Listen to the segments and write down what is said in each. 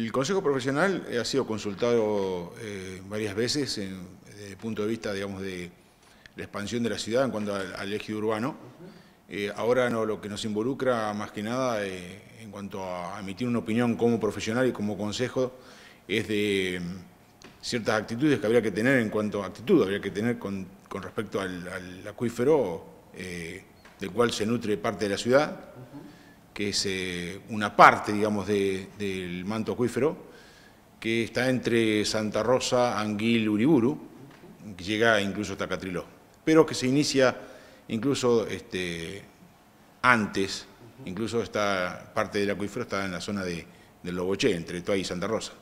El Consejo Profesional eh, ha sido consultado eh, varias veces desde el punto de vista, digamos, de la expansión de la ciudad en cuanto al, urbano. Eh, ahora lo que nos involucra más que nada en cuanto a emitir una opinión como profesional y como consejo es de mm, ciertas actitudes que habría que tener en cuanto a actitud, habría que tener con, respecto al acuífero del cual se nutre parte de la ciudad que es eh, una parte, digamos, del manto acuífero, que está entre Santa Rosa, Anguil, Uriburu, que llega incluso hasta Catriló, pero que se inicia incluso este, antes, incluso esta parte del acuífero está en la zona de, del Loboche, entre Toa y Santa Rosa.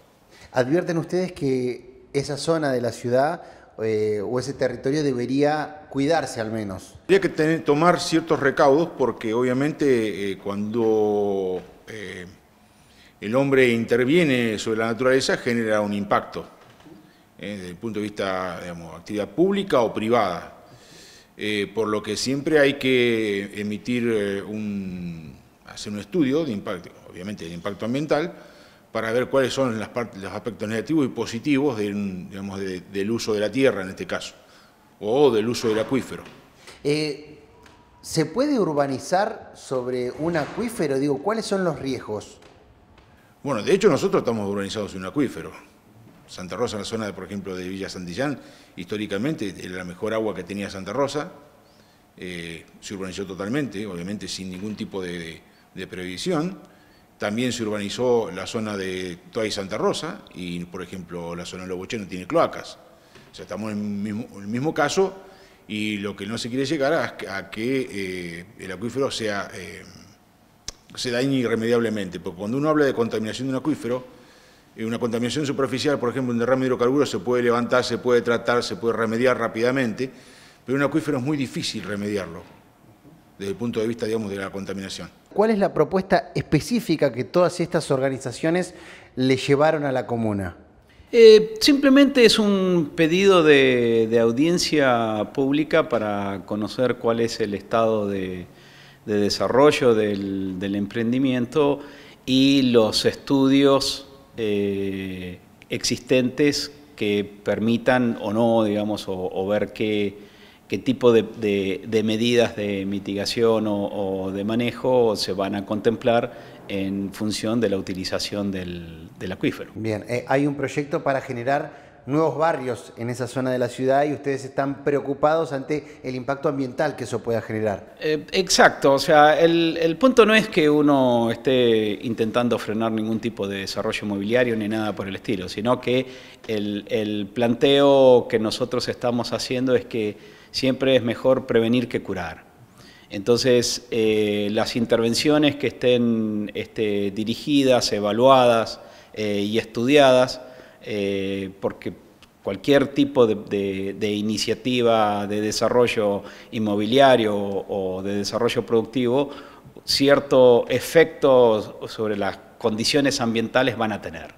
Advierten ustedes que esa zona de la ciudad eh, o ese territorio debería cuidarse al menos. Habría que tomar ciertos recaudos porque obviamente eh, cuando eh, el hombre interviene sobre la naturaleza genera un impacto desde el punto de vista de actividad pública o privada. por lo que siempre hay que emitir un, hacer un estudio de impacto, obviamente de impacto ambiental, para ver cuáles son las los aspectos negativos y positivos del uso de la tierra en este caso, o del uso del acuífero. Eh, ¿Se puede urbanizar sobre un acuífero? Digo, ¿cuáles son los riesgos? Bueno, de hecho nosotros estamos urbanizados en un acuífero. Santa Rosa, en la zona, de, por ejemplo, de Villa Santillán, históricamente era la mejor agua que tenía Santa Rosa, eh, se urbanizó totalmente, obviamente sin ningún tipo de, de previsión también se urbanizó la zona de Toa y Santa Rosa y, por ejemplo, la zona de Loboche no tiene cloacas. O sea, estamos en el mismo, caso y lo que no se quiere llegar a, a que eh, el acuífero sea, eh, se dañe irremediablemente. Porque cuando uno habla de contaminación de un acuífero, eh, una contaminación superficial, por ejemplo, un derrame de hidrocarburos, se puede levantar, se puede tratar, se puede remediar rápidamente, pero un acuífero es muy difícil remediarlo desde el punto de vista, digamos, de la contaminación. ¿Cuál es la propuesta específica que todas estas organizaciones le llevaron a la comuna? Eh, simplemente es un pedido de, audiencia pública para conocer cuál es el estado de, desarrollo del, emprendimiento y los estudios eh, existentes que permitan o no, digamos, o ver qué, qué tipo de, medidas de mitigación o, de manejo se van a contemplar en función de la utilización del, acuífero. Bien, eh, hay un proyecto para generar nuevos barrios en esa zona de la ciudad y ustedes están preocupados ante el impacto ambiental que eso pueda generar. Eh, exacto, o sea, el, punto no es que uno esté intentando frenar ningún tipo de desarrollo inmobiliario ni nada por el estilo, sino que el, planteo que nosotros estamos haciendo es que siempre es mejor prevenir que curar. Entonces, eh, las intervenciones que estén este, dirigidas, evaluadas eh, y estudiadas eh, porque cualquier tipo de, de, iniciativa de desarrollo inmobiliario o de desarrollo productivo, cierto efecto sobre las condiciones ambientales van a tener.